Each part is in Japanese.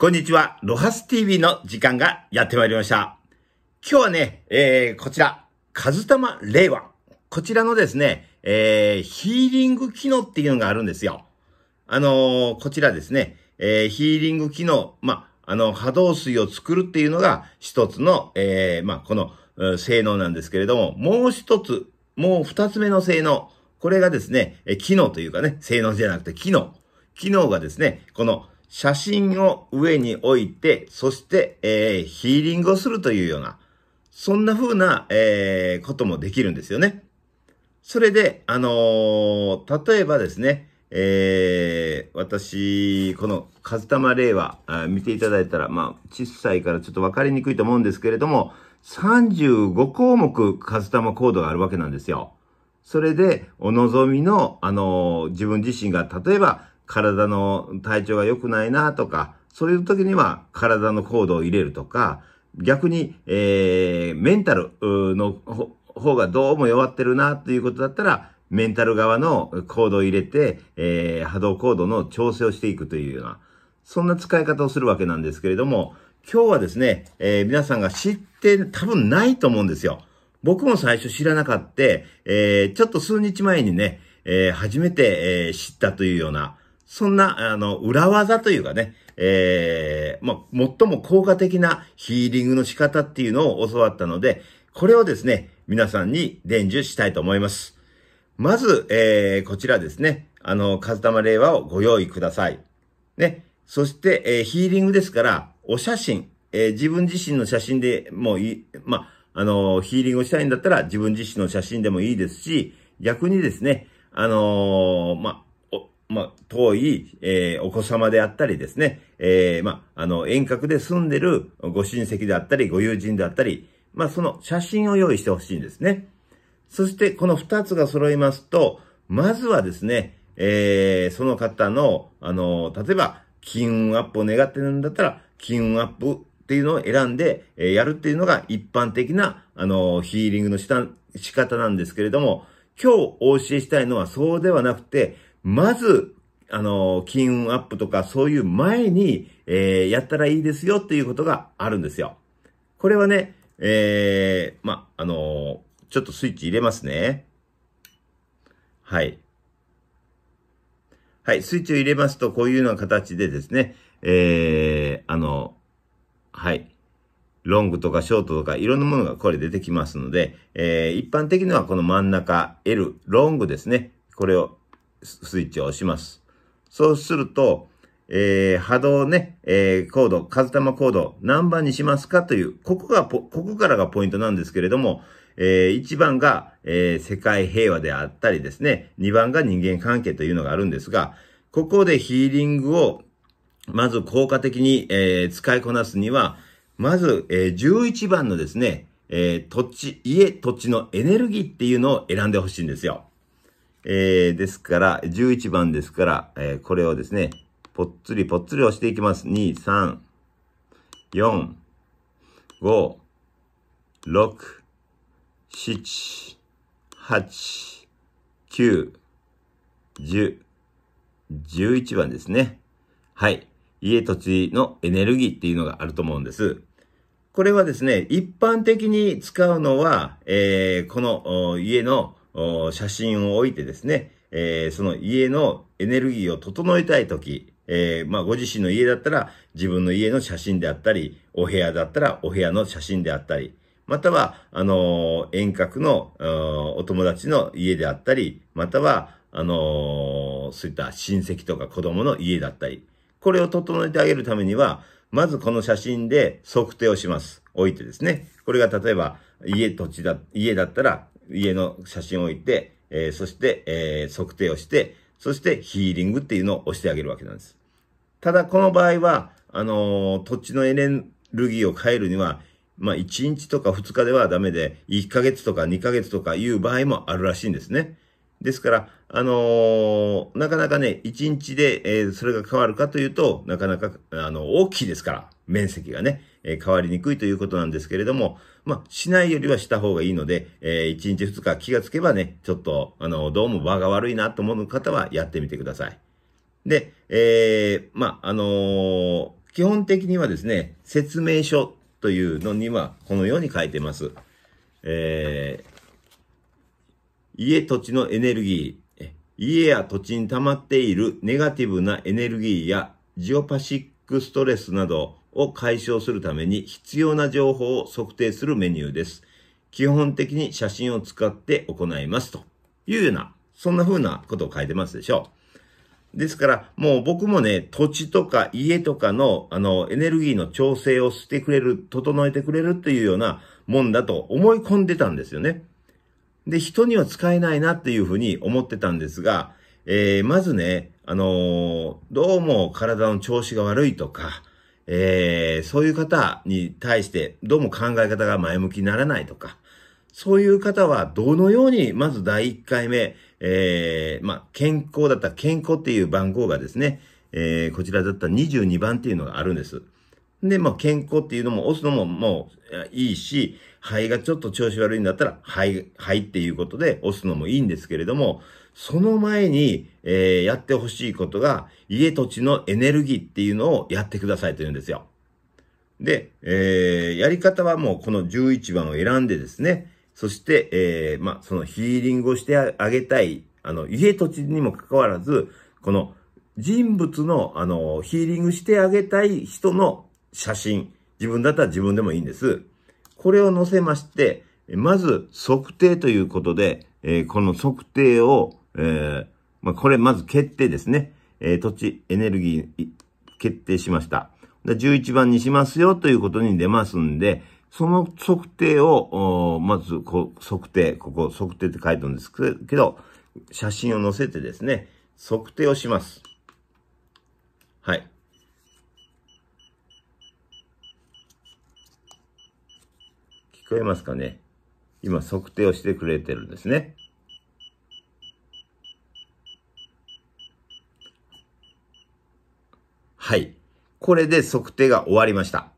こんにちは。ロハス TV の時間がやってまいりました。今日はね、えー、こちら、カズタマ令和。こちらのですね、えー、ヒーリング機能っていうのがあるんですよ。あのー、こちらですね、えー、ヒーリング機能、まあ、の、波動水を作るっていうのが一つの、えー、まこの、性能なんですけれども、もう一つ、もう二つ目の性能。これがですね、機能というかね、性能じゃなくて機能。機能がですね、この、写真を上に置いて、そして、えー、ヒーリングをするというような、そんな風な、えー、こともできるんですよね。それで、あのー、例えばですね、えー、私、この、カズタマ令和、見ていただいたら、まあ、小さいからちょっと分かりにくいと思うんですけれども、35項目カズタマコードがあるわけなんですよ。それで、お望みの、あのー、自分自身が、例えば、体の体調が良くないなとか、そういう時には体のコードを入れるとか、逆に、えー、メンタルの方がどうも弱ってるなということだったら、メンタル側のコードを入れて、えー、波動コードの調整をしていくというような、そんな使い方をするわけなんですけれども、今日はですね、えー、皆さんが知って多分ないと思うんですよ。僕も最初知らなかった、えー、ちょっと数日前にね、えー、初めて、えー、知ったというような、そんな、あの、裏技というかね、ええー、まあ、最も効果的なヒーリングの仕方っていうのを教わったので、これをですね、皆さんに伝授したいと思います。まず、ええー、こちらですね、あの、カズタマ令和をご用意ください。ね。そして、えー、ヒーリングですから、お写真、えー、自分自身の写真でもいい、まあ、あのヒーリングをしたいんだったら自分自身の写真でもいいですし、逆にですね、あのまあ、まあ、遠い、えー、お子様であったりですね、えー、まあ、あの、遠隔で住んでるご親戚であったり、ご友人であったり、まあ、その写真を用意してほしいんですね。そして、この二つが揃いますと、まずはですね、えー、その方の、あの、例えば、金運アップを願ってるんだったら、金運アップっていうのを選んで、えー、やるっていうのが一般的な、あの、ヒーリングのした仕方なんですけれども、今日お教えしたいのはそうではなくて、まず、あの、金運アップとかそういう前に、えー、やったらいいですよっていうことがあるんですよ。これはね、えー、ま、あのー、ちょっとスイッチ入れますね。はい。はい、スイッチを入れますと、こういうような形でですね、えー、あの、はい。ロングとかショートとかいろんなものがこれ出てきますので、えー、一般的にはこの真ん中 L、ロングですね。これをスイッチを押します。そうすると、えー、波動ね、えー、コード、風玉コード、何番にしますかという、ここが、ここからがポイントなんですけれども、えー、1番が、えー、世界平和であったりですね、2番が人間関係というのがあるんですが、ここでヒーリングを、まず効果的に、えー、使いこなすには、まず、えー、11番のですね、えー、土地、家、土地のエネルギーっていうのを選んでほしいんですよ。えー、ですから、11番ですから、えー、これをですね、ぽっつりぽっつり押していきます。2、3、4、5、6、7、8、9、10、11番ですね。はい。家土地のエネルギーっていうのがあると思うんです。これはですね、一般的に使うのは、えー、この家の写真を置いてですね、えー、その家のエネルギーを整えたいとき、えー、まあ、ご自身の家だったら自分の家の写真であったり、お部屋だったらお部屋の写真であったり、または、あのー、遠隔のお友達の家であったり、または、あのそういった親戚とか子供の家だったり、これを整えてあげるためには、まずこの写真で測定をします。置いてですね。これが例えば、家土地だ、家だったら、家の写真を置いて、えー、そして、えー、測定をして、そしてヒーリングっていうのを押してあげるわけなんです。ただこの場合は、あのー、土地のエネルギーを変えるには、まあ1日とか2日ではダメで、1ヶ月とか2ヶ月とかいう場合もあるらしいんですね。ですから、あのー、なかなかね、1日で、えー、それが変わるかというと、なかなか、あの、大きいですから、面積がね、えー、変わりにくいということなんですけれども、まあ、しないよりはした方がいいので、え1日2日気がつけばね、ちょっと、あの、どうも場が悪いなと思う方はやってみてください。で、えまあ、あの基本的にはですね、説明書というのには、このように書いてます。え家土地のエネルギー、家や土地に溜まっているネガティブなエネルギーやジオパシックストレスなどを解消するために必要な情報を測定するメニューです。基本的に写真を使って行いますというような、そんな風なことを書いてますでしょう。ですから、もう僕もね、土地とか家とかの、あの、エネルギーの調整をしてくれる、整えてくれるっていうようなもんだと思い込んでたんですよね。で、人には使えないなっていうふうに思ってたんですが、えー、まずね、あのどうも体の調子が悪いとか、えー、そういう方に対してどうも考え方が前向きにならないとか、そういう方はどのようにまず第1回目、えー、まあ、健康だった健康っていう番号がですね、えー、こちらだった22番っていうのがあるんです。で、まあ、健康っていうのも、押すのももういいし、肺がちょっと調子悪いんだったら、肺、肺っていうことで押すのもいいんですけれども、その前に、えー、やってほしいことが、家土地のエネルギーっていうのをやってくださいというんですよ。で、えー、やり方はもうこの11番を選んでですね、そして、えー、まあ、そのヒーリングをしてあげたい、あの、家土地にもかかわらず、この人物の、あの、ヒーリングしてあげたい人の写真、自分だったら自分でもいいんです。これを載せまして、まず測定ということで、えー、この測定を、えー、まあ、これまず決定ですね。えー、土地、エネルギー、決定しました。11番にしますよということに出ますんで、その測定を、まずこ、測定、ここ測定って書いてあるんですけど、写真を載せてですね、測定をします。はい。聞こえますかね今測定をしてくれてるんですね。はい。これで測定が終わりました。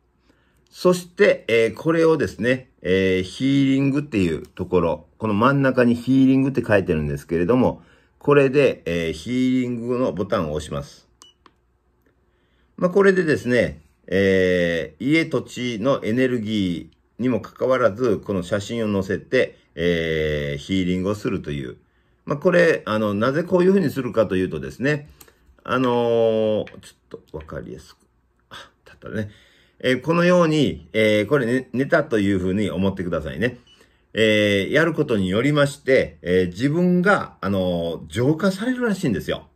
そして、えー、これをですね、えー、ヒーリングっていうところ、この真ん中にヒーリングって書いてるんですけれども、これで、えー、ヒーリングのボタンを押します。まあ、これでですね、え家土地のエネルギーにもかかわらず、この写真を載せて、えー、ヒーリングをするという。まあ、これ、あの、なぜこういうふうにするかというとですね、あのー、ちょっとわかりやすく。あ、たったね。えー、このように、えー、これ、ね、たというふうに思ってくださいね。えー、やることによりまして、え自分が、あの浄化されるらしいんですよ。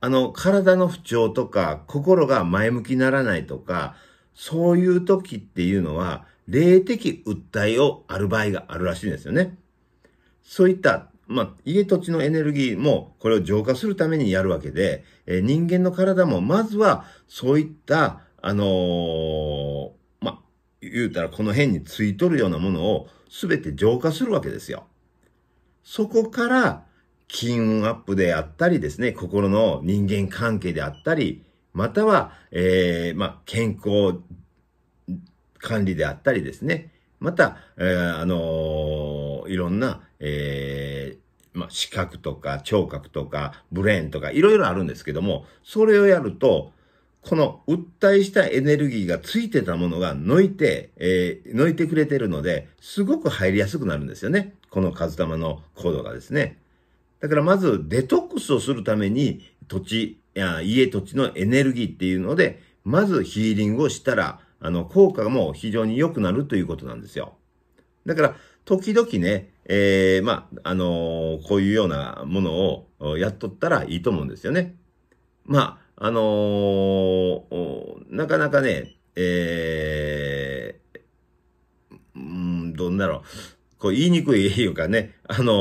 あの、体の不調とか、心が前向きにならないとか、そういう時っていうのは、霊的訴えをある場合があるらしいんですよね。そういった、まあ、家土地のエネルギーもこれを浄化するためにやるわけで、えー、人間の体もまずはそういった、あのー、まあ、言うたらこの辺についとるようなものを全て浄化するわけですよ。そこから、金運アップであったりですね、心の人間関係であったり、または、えー、まあ、健康管理であったりですね、また、えー、あのー、いろんな、えー、まあ、視覚とか聴覚とかブレーンとかいろいろあるんですけども、それをやると、この訴えしたエネルギーがついてたものが抜いて、えー、抜いてくれてるので、すごく入りやすくなるんですよね。この数玉のコードがですね。だからまずデトックスをするために土地、や家土地のエネルギーっていうので、まずヒーリングをしたら、あの、効果も非常に良くなるということなんですよ。だから、時々ね、えー、まあ、あのー、こういうようなものをやっとったらいいと思うんですよね。まあ、あのー、なかなかね、えー、んどんだろう。こう言いにくいというかね、あの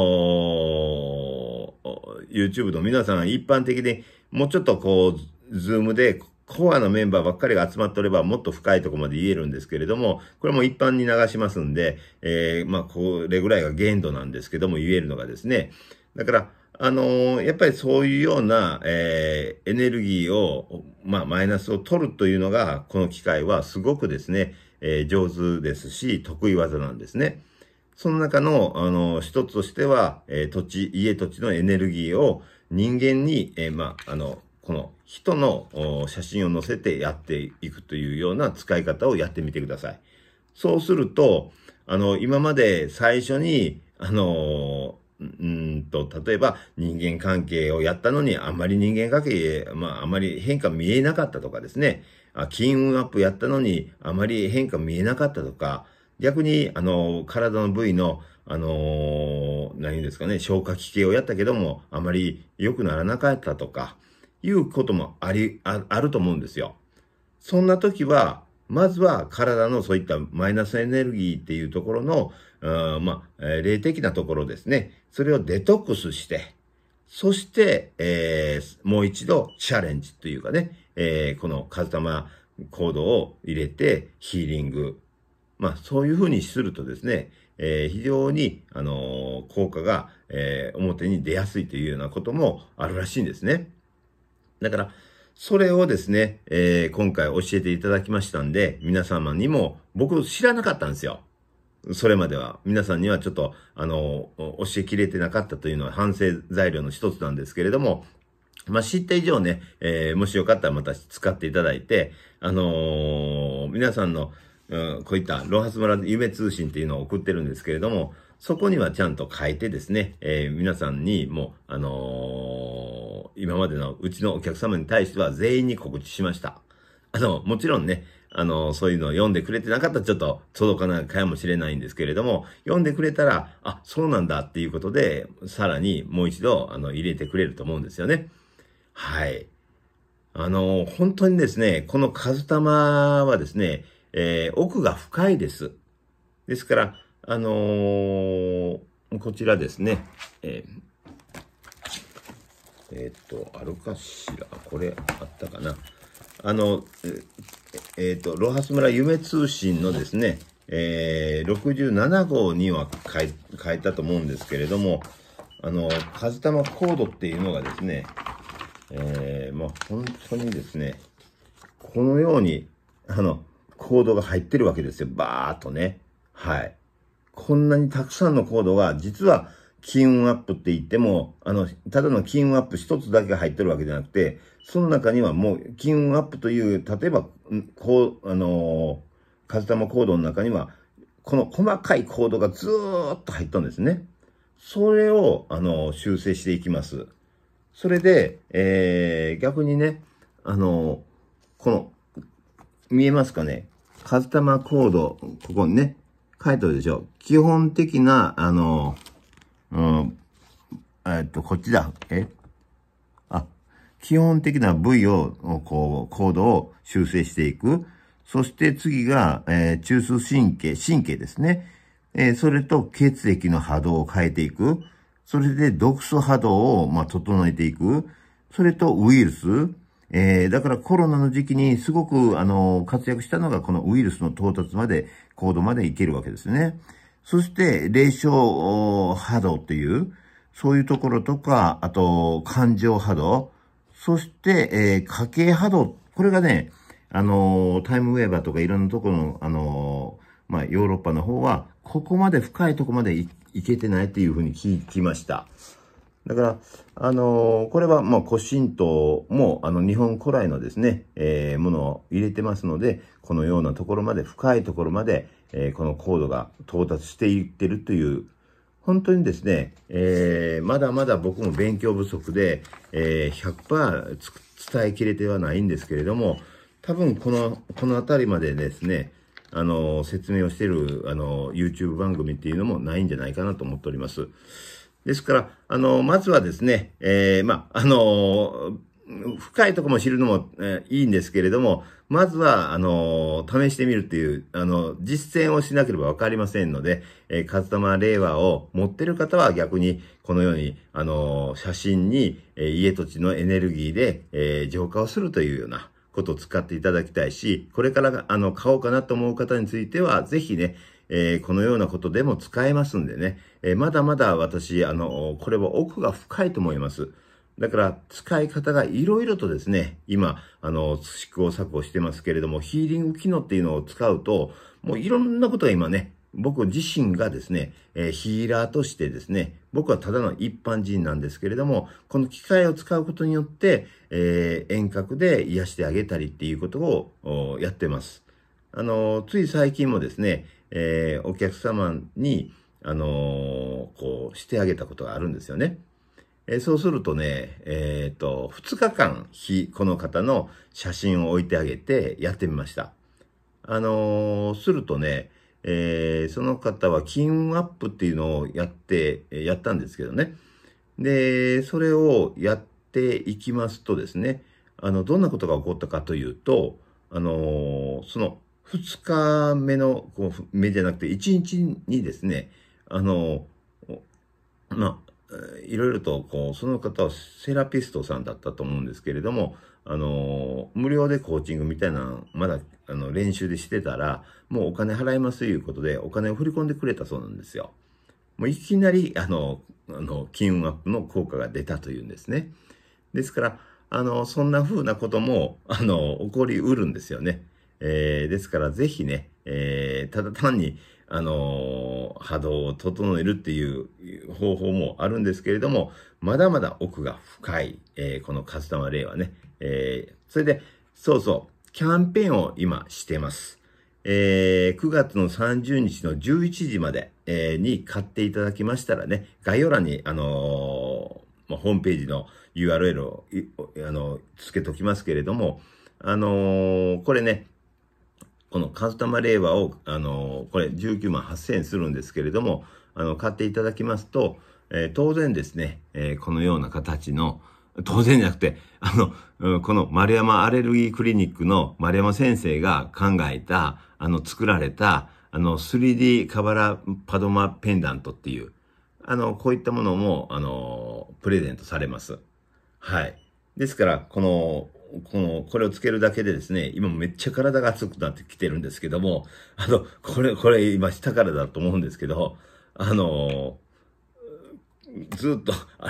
ー、YouTube の皆さん一般的にもうちょっとこう、ズームでコアのメンバーばっかりが集まっおればもっと深いとこまで言えるんですけれども、これも一般に流しますんで、えー、まあ、これぐらいが限度なんですけども、言えるのがですね。だから、あのー、やっぱりそういうような、えー、エネルギーを、まあ、マイナスを取るというのが、この機械はすごくですね、えー、上手ですし、得意技なんですね。その中の、あの、一つとしては、えー、土地、家土地のエネルギーを人間に、えー、まあ、あの、この人の写真を載せてやっていくというような使い方をやってみてください。そうすると、あの、今まで最初に、あの、うんと、例えば人間関係をやったのに、あんまり人間関係、まあ、あまり変化見えなかったとかですね。あ金運アップやったのに、あまり変化見えなかったとか、逆に、あの、体の部位の、あの何ですかね、消化器系をやったけども、あまり良くならなかったとか、いうこともあり、ああると思うんですよ。そんな時は、まずは体のそういったマイナスエネルギーっていうところの、うん、まあ、霊的なところですね。それをデトックスして、そして、えー、もう一度チャレンジというかね、えー、このカズタマコードを入れてヒーリング。まあ、そういうふうにするとですね、えー、非常に、あの効果が、え表に出やすいというようなこともあるらしいんですね。だから、それをですね、えー、今回教えていただきましたんで、皆様にも、僕知らなかったんですよ。それまでは。皆さんにはちょっと、あの、教えきれてなかったというのは反省材料の一つなんですけれども、まあ、知った以上ね、えー、もしよかったらまた使っていただいて、あのー、皆さんの、うん、こういった、ロハス村の夢通信っていうのを送ってるんですけれども、そこにはちゃんと書いてですね、えー、皆さんにもう、あのー今までのうちのお客様に対しては全員に告知しました。あの、もちろんね、あの、そういうのを読んでくれてなかったらちょっと届かないかもしれないんですけれども、読んでくれたら、あ、そうなんだっていうことで、さらにもう一度、あの、入れてくれると思うんですよね。はい。あの、本当にですね、この数玉はですね、えー、奥が深いです。ですから、あのー、こちらですね、えーえっ、と、あるかしら。これ、あったかな。あの、えっ、と、ロハス村夢通信のですね、えー、67号には変ええたと思うんですけれども、あの、風玉コードっていうのがですね、えー、まあ、本当にですね、このように、あの、コードが入ってるわけですよ。バーっとね。はい。こんなにたくさんのコードが、実は、金運アップって言っても、あの、ただの金運アップ一つだけが入ってるわけじゃなくて、その中にはもう金運アップという、例えば、こう、あのー、カズタマコードの中には、この細かいコードがずーっと入ったんですね。それを、あのー、修正していきます。それで、えー、逆にね、あのー、この、見えますかねカズタマコード、ここにね、書いてあるでしょ。基本的な、あのーうん、えっと、こっちだ。えあ、基本的な部位を、こう、コードを修正していく。そして次が、えー、中枢神経、神経ですね。えー、それと血液の波動を変えていく。それで毒素波動を、まあ、整えていく。それとウイルス。えー、だからコロナの時期にすごく、あの、活躍したのがこのウイルスの到達まで、高度までいけるわけですね。そして、霊障波動っていう、そういうところとか、あと、感情波動、そして、えー、家計波動、これがね、あのー、タイムウェーバーとかいろんなところの、あのー、まあ、ヨーロッパの方は、ここまで深いとこまで行けてないっていうふうに聞きました。だから、あのこれは、まあ、古神道も、あの、日本古来のですね、えものを入れてますので、このようなところまで、深いところまで、えー、この高度が到達していってるという本当にですね、えー、まだまだ僕も勉強不足で、えー、100%伝えきれてはないんですけれども、多分この、この辺りまでですね、あの、説明をしている、あの、YouTube 番組っていうのもないんじゃないかなと思っております。ですから、あの、まずはですね、えー、まあ、あの、深いとこも知るのも、えー、いいんですけれども、まずは、あのー、試してみるっていう、あのー、実践をしなければわかりませんので、えー、カズタマ令和を持ってる方は逆に、このように、あの写真に、え家土地のエネルギーで、え浄化をするというようなことを使っていただきたいし、これから、あの、買おうかなと思う方については、ぜひね、えー、このようなことでも使えますんでね、えまだまだ私、あの、これは奥が深いと思います。だから、使い方がいろいろとですね、今、あの、試行錯誤してますけれども、ヒーリング機能っていうのを使うと、もういろんなことが今ね、僕自身がですね、えヒーラーとしてですね、僕はただの一般人なんですけれども、この機械を使うことによって、えー、遠隔で癒してあげたりっていうことをやってます。あの、つい最近もですね、えー、お客様に、あのー、こう、してあげたことがあるんですよね。えそうするとね、えっ、と、2日間、日、この方の写真を置いてあげてやってみました。あのー、するとね、えー、その方は金運アップっていうのをやって、やったんですけどね。で、それをやっていきますとですね、あの、どんなことが起こったかというと、あのその二日目の、こう、目じゃなくて一日にですね、あのまあ、いろいろとこうその方はセラピストさんだったと思うんですけれどもあの無料でコーチングみたいなまだあの練習でしてたらもうお金払いますということでお金を振り込んでくれたそうなんですよ。もういきなりあのあの金運アップの効果が出たというんですね。ですからあのそんな風なこともあの起こりうるんですよね。えー、ですからぜひね、えー、ただ単に、あのー、波動を整えるっていう方法もあるんですけれども、まだまだ奥が深い、えー、このカスタマー例はね、えー、それで、そうそう、キャンペーンを今してます。えー、9月の30日の11時まで、えー、に買っていただきましたらね、概要欄に、あのー、ホームページの URL を、あのー、付けときますけれども、あのー、これね、このカスタマー令和を、あの、これ19万8000円するんですけれども、あの、買っていただきますと、えー、当然ですね、えー、このような形の、当然じゃなくて、あの、この丸山アレルギークリニックの丸山先生が考えた、あの、作られた、あの、3D カバラパドマペンダントっていう、あの、こういったものも、あの、プレゼントされます。はい。ですから、この、この、これをつけるだけでですね、今めっちゃ体が熱くなってきてるんですけども、あの、これ、これ今下からだと思うんですけど、あのー、ずっと、あ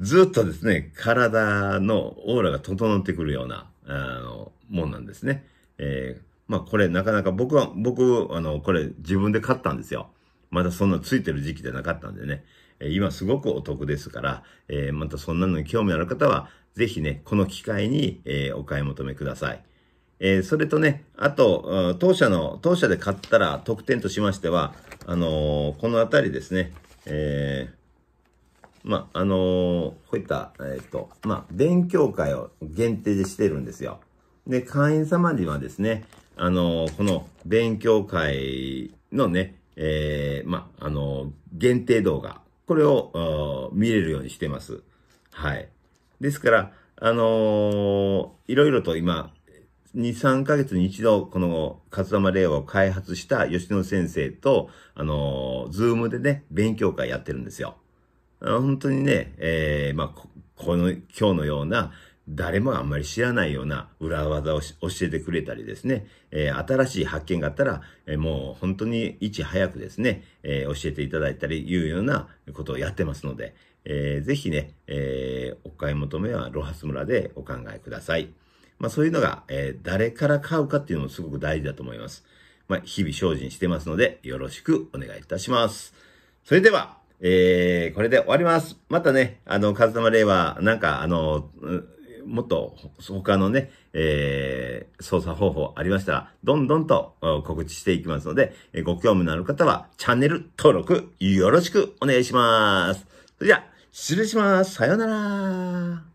ずっとですね、体のオーラが整ってくるような、あの、もんなんですね。えー、まあこれなかなか僕は、僕、あの、これ自分で買ったんですよ。まだそんなついてる時期じゃなかったんでね。今すごくお得ですから、えー、またそんなのに興味ある方は、ぜひね、この機会に、えー、お買い求めください。えー、それとね、あと、当社の、当社で買ったら特典としましては、あのー、このあたりですね、えー、まあ、あのこういった、えっ、と、まあ、勉強会を限定でしてるんですよ。で、会員様にはですね、あのこの勉強会のね、えー、まあ、あの限定動画、これを見れるようにしてます。はい。ですから、あのー、いろいろと今、2、3ヶ月に一度、この、カツダマレオを開発した吉野先生と、あのー、ズームでね、勉強会やってるんですよ。本当にね、えー、まあ、この、今日のような、誰もあんまり知らないような裏技を教えてくれたりですね、えー、新しい発見があったら、えー、もう本当にいち早くですね、えー、教えていただいたりいうようなことをやってますので、えー、ぜひね、えお買い求めはロハス村でお考えください。まあそういうのが、え誰から買うかっていうのもすごく大事だと思います。まあ日々精進してますので、よろしくお願いいたします。それでは、えこれで終わります。またね、あの、カズタマ令和、なんか、あの、うんもっと他のね、えー、操作方法ありましたら、どんどんと告知していきますので、えご興味のある方はチャンネル登録よろしくお願いします。それじゃあ、失礼します。さようなら。